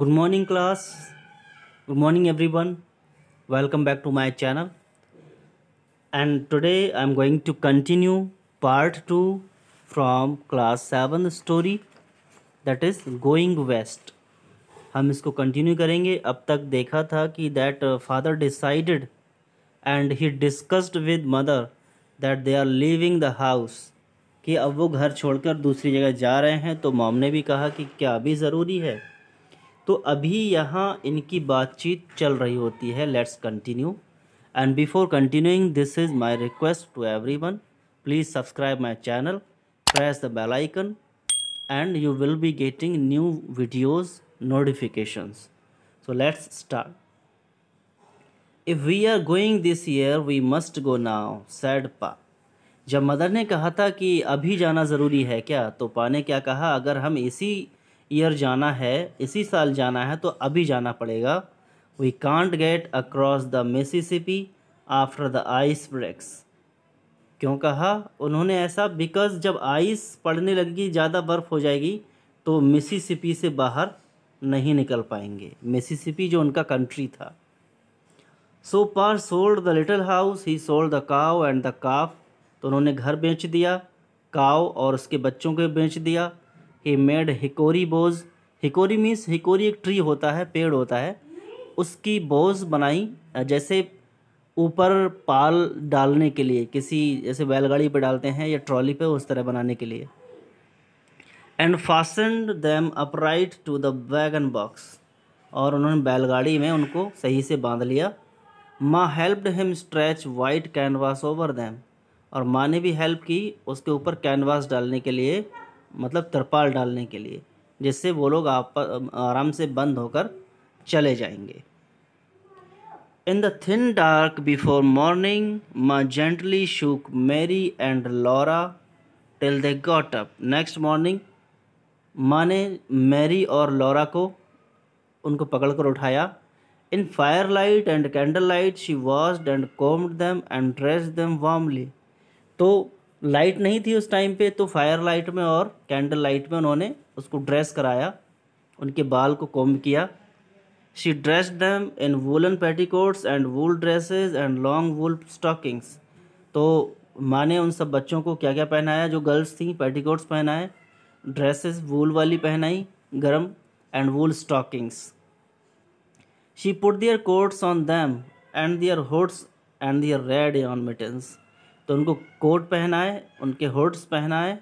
Good morning class good morning welcome back to my channel and today I am going to continue part two from class seven story that is going west हम इसको continue करेंगे अब तक देखा था कि that father decided and he discussed with mother that they are leaving the house कि अब वो घर छोड़कर दूसरी जगह जा रहे हैं तो मॉम ने भी कहा कि क्या अभी ज़रूरी है तो अभी यहाँ इनकी बातचीत चल रही होती है let's continue and before continuing this is my request to everyone please subscribe my channel press the bell icon and you will be getting new videos notifications so let's start if we are going this year we must go now said Pa जब mother ने कहा था कि अभी जाना ज़रूरी है क्या तो पा ने क्या कहा अगर हम इसी ईयर जाना है इसी साल जाना है तो अभी जाना पड़ेगा we can't get across the Mississippi after the ice breaks क्यों कहा उन्होंने ऐसा बिकॉज जब आइस पड़ने लगेगी ज़्यादा बर्फ़ हो जाएगी तो मिसिसिपी से बाहर नहीं निकल पाएंगे मिसिसिपी जो उनका कंट्री था so Pa sold the little house he sold the cow and the calf तो उन्होंने घर बेच दिया काव और उसके बच्चों को बेच दिया ए मेड हिकोरी बोज हिकोरी मीन्स हिकोरी एक ट्री होता है पेड़ होता है उसकी बोज बनाई जैसे ऊपर पाल डालने के लिए किसी जैसे बैलगाड़ी पर डालते हैं या ट्रॉली पे उस तरह बनाने के लिए and fastened them upright to the wagon box और उन्होंने बैलगाड़ी में उनको सही से बांध लिया Ma helped him stretch white canvas over them और माँ ने भी हेल्प की उसके ऊपर कैनवास डालने के लिए मतलब तरपाल डालने के लिए जिससे वो लोग आप आराम से बंद होकर चले जाएंगे in the thin dark before morning Ma gently shook Mary and Laura till they got up next morning माँ ने मैरी और लॉरा को उनको पकड़ कर उठाया in firelight and candlelight she washed and combed them and dress them warmly तो light नहीं थी उस टाइम पे तो फायर लाइट में और कैंडल लाइट में उन्होंने उसको ड्रेस कराया उनके बाल को कॉम्ब किया she dress them in woollen petticoats and wool dresses and long wool stockings तो माँ ने उन सब बच्चों को क्या क्या पहनाया जो गर्ल्स थी पेटीकोट्स पहनाए ड्रेसेस वूल वाली पहनाई गर्म and wool stockings she put their coats on them and their hoods and their red on mittens तो उनको कोट पहनाए उनके होट्स पहनाए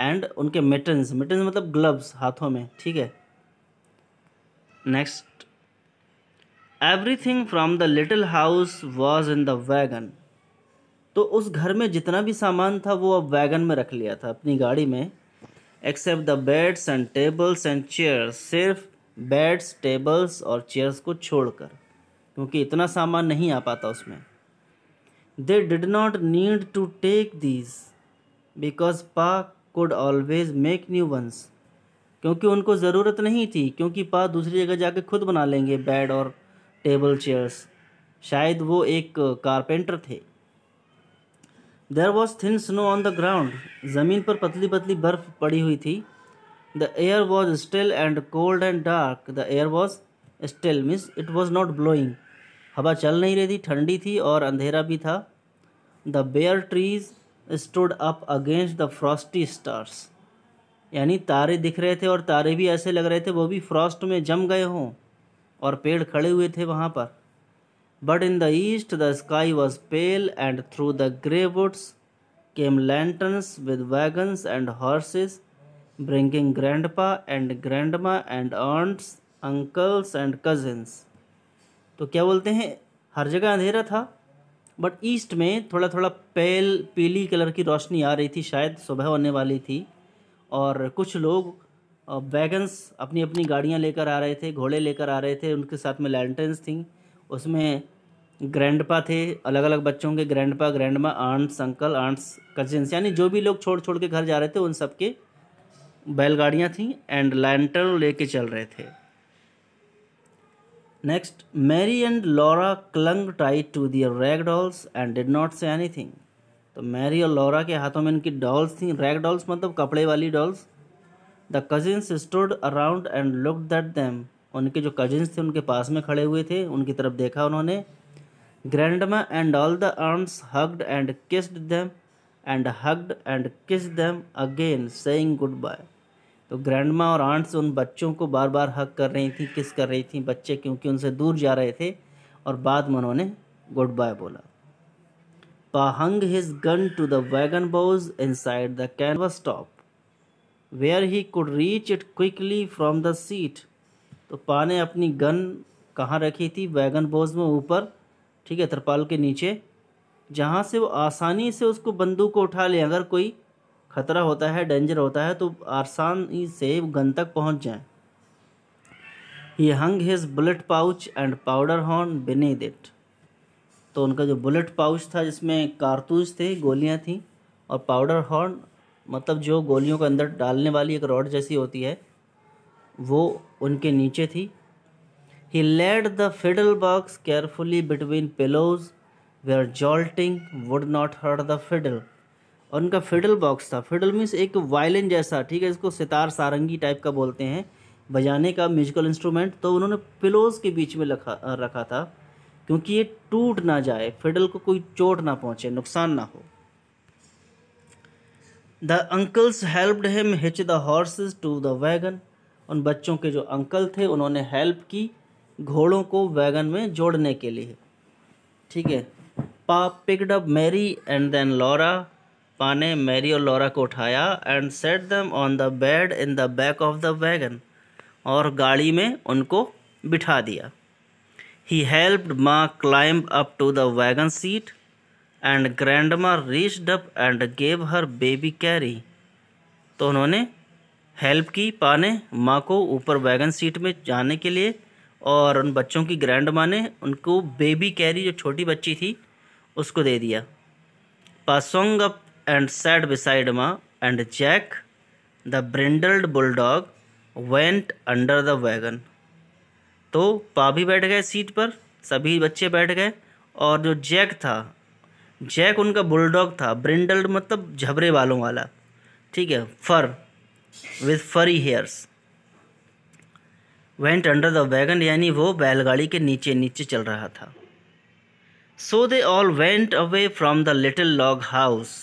एंड उनके मिटन्स मिटन्स मतलब ग्लव्स हाथों में ठीक है next everything from the little house was in the wagon तो उस घर में जितना भी सामान था वो अब वैगन में रख लिया था अपनी गाड़ी में except the beds and tables and chairs सिर्फ बेड्स टेबल्स और चेयर्स को छोड़कर क्योंकि इतना सामान नहीं आ पाता उसमें they did not need to take these because Pa could always make new ones क्योंकि उनको ज़रूरत नहीं थी क्योंकि पा दूसरी जगह जाके खुद बना लेंगे बेड और टेबल चेयर्स शायद वो एक कारपेंटर थे there was thin snow on the ground ज़मीन पर पतली पतली बर्फ पड़ी हुई थी the air was still and cold and dark the air was still means it was not blowing हवा चल नहीं रही थी ठंडी थी और अंधेरा भी था the bare trees stood up against the frosty stars यानी तारे दिख रहे थे और तारे भी ऐसे लग रहे थे वो भी फ्रॉस्ट में जम गए हों और पेड़ खड़े हुए थे वहाँ पर but in the east the sky was pale and through the grey woods came lanterns with wagons and horses bringing Grandpa and Grandma and aunts uncles and cousins तो क्या बोलते हैं हर जगह अंधेरा था बट ईस्ट में थोड़ा थोड़ा पैल पीली कलर की रोशनी आ रही थी शायद सुबह होने वाली थी और कुछ लोग वैगन्स अपनी अपनी गाड़ियाँ लेकर आ रहे थे घोड़े लेकर आ रहे थे उनके साथ में लैंटर्न्स थी उसमें ग्रैंडपा थे अलग अलग बच्चों के Grandpa Grandma aunts uncle aunts cousins यानी जो भी लोग छोड़ छोड़ के घर जा रहे थे उन सबके बैलगाड़ियाँ थीं एंड लैंटर्न लेके चल रहे थे Next, Mary and Laura clung tight to their rag dolls and did not say anything. तो मैरी और लॉरा के हाथों में इनकी डॉल्स थी रैग डॉल्स मतलब कपड़े वाली dolls the cousins stood around and looked that them उनके जो कजिन्स थे उनके पास में खड़े हुए थे उनकी तरफ देखा उन्होंने Grandma and all the arms hugged and kissed them and hugged and kissed them again saying goodbye तो ग्रैंड माँ और आंट्स उन बच्चों को बार बार हक कर रही थी किस कर रही थी बच्चे क्योंकि उनसे दूर जा रहे थे और बाद में उन्होंने गुड बाय बोला Pa hung his gun to the wagon bows inside the canvas top where he could reach it quickly from the seat तो पा ने अपनी गन कहाँ रखी थी वैगन बोज में ऊपर ठीक है तरपाल के नीचे जहाँ से वो आसानी से उसको बंदूक को उठा ले अगर कोई खतरा होता है डेंजर होता है तो आसानी से गन तक पहुंच जाए he hung his bullet pouch and powder horn beneath it तो उनका जो बुलेट पाउच था जिसमें कारतूस थे गोलियां थीं और पाउडर हॉर्न मतलब जो गोलियों के अंदर डालने वाली एक रॉड जैसी होती है वो उनके नीचे थी he laid the fiddle box carefully between pillows where jolting would not hurt the fiddle और इनका फिडल बॉक्स था फिडल मीन्स एक वायलिन जैसा ठीक है इसको सितार सारंगी टाइप का बोलते हैं बजाने का म्यूजिकल इंस्ट्रूमेंट तो उन्होंने पिलोज़ के बीच में रखा रखा था क्योंकि ये टूट ना जाए फिडल को कोई चोट ना पहुँचे नुकसान ना हो the uncles helped him hitch the horses to the wagon उन बच्चों के जो अंकल थे उन्होंने हेल्प की घोड़ों को वैगन में जोड़ने के लिए ठीक है Pa picked up Mary and then Laura Pa ने मैरी और लौरा को उठाया and set them on the bed in the back of the wagon और गाड़ी में उनको बिठा दिया he helped Ma climb up to the wagon seat and Grandma reached up and gave her baby Carrie तो उन्होंने help की पा ने माँ को ऊपर वैगन सीट में जाने के लिए और उन बच्चों की ग्रैंड माँ ने उनको बेबी कैरी जो छोटी बच्ची थी उसको दे दिया passing up and sat beside Ma, and Jack, the brindled bulldog, went under the wagon. तो पाभी बैठ गए सीट पर सभी बच्चे बैठ गए और जो जैक था जैक उनका बुलडॉग था ब्रिंडल्ड मतलब झबरे वालों वाला ठीक है fur with furry hairs went under the wagon यानी वो बैलगाड़ी के नीचे नीचे चल रहा था so they all went away from the little log house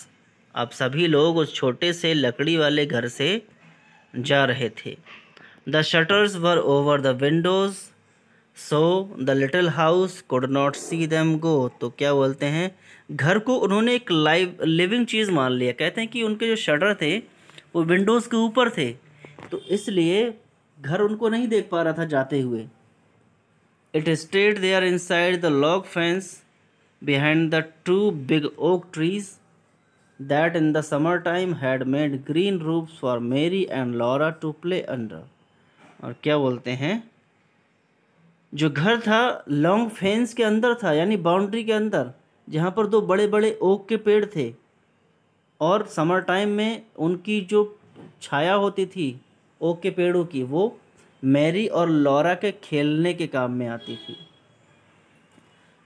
अब सभी लोग उस छोटे से लकड़ी वाले घर से जा रहे थे the shutters were over the windows so the little house could not see them go तो क्या बोलते हैं घर को उन्होंने एक लाइव लिविंग चीज़ मान लिया कहते हैं कि उनके जो शटर थे वो विंडोज़ के ऊपर थे तो इसलिए घर उनको नहीं देख पा रहा था जाते हुए it stayed are inside the log fence behind the two big oak trees that in the time had made green roofs for Mary and Laura to play under. और क्या बोलते हैं जो घर था लॉन्ग फेंस के अंदर था यानी बाउंड्री के अंदर जहाँ पर दो बड़े बड़े ओक के पेड़ थे और समर टाइम में उनकी जो छाया होती थी ओक के पेड़ों की वो मैरी और लॉरा के खेलने के काम में आती थी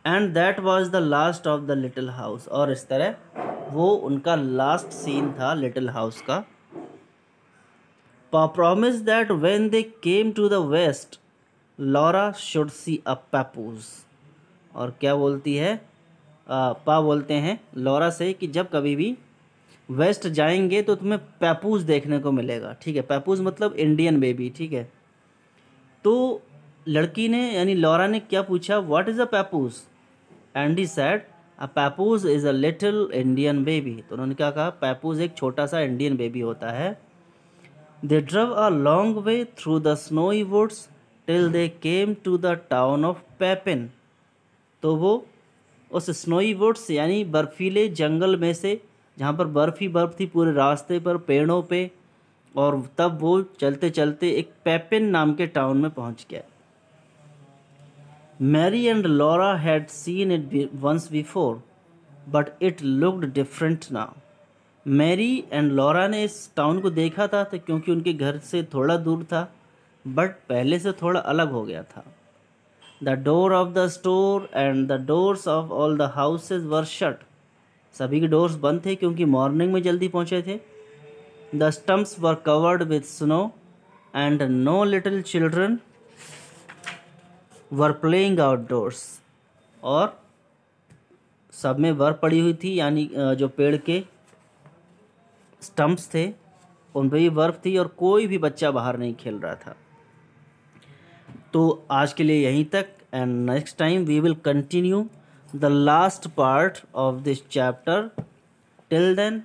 and that was the last of the little house और इस तरह वो उनका लास्ट सीन था लिटिल हाउस का promise that when they came to the west Laura should see a papoose और क्या बोलती है आ, पा बोलते हैं लॉरा से कि जब कभी भी वेस्ट जाएंगे तो तुम्हें पैपूज देखने को मिलेगा ठीक है पैपूज मतलब इंडियन बेबी ठीक है तो लड़की ने यानी लॉरा ने क्या पूछा what is a papoose and he said अब papoose is a little Indian baby तो उन्होंने क्या कहा पैपूज एक छोटा सा इंडियन बेबी होता है they drove a long way through the snowy woods till they came to the town of Pepin तो वो उस स्नोई वुड्स यानी बर्फीले जंगल में से जहाँ पर बर्फ़ ही बर्फ़ थी पूरे रास्ते पर पेड़ों पे और तब वो चलते चलते एक पैपिन नाम के टाउन में पहुँच गया Mary and Laura had seen it be once before, but it looked different now. Mary and Laura ने इस टाउन को देखा था तो क्योंकि उनके घर से थोड़ा दूर था बट पहले से थोड़ा अलग हो गया था the door of the store and the doors of all the houses were shut सभी के डोर्स बंद थे क्योंकि मॉर्निंग में जल्दी पहुँचे थे the stumps were covered with snow and no little children were playing outdoors और सब में वर पड़ी हुई थी यानी जो पेड़ के स्टम्प्स थे उन पर भी बर्फ थी और कोई भी बच्चा बाहर नहीं खेल रहा था तो आज के लिए यहीं तक and next time we will continue the last part of this chapter till then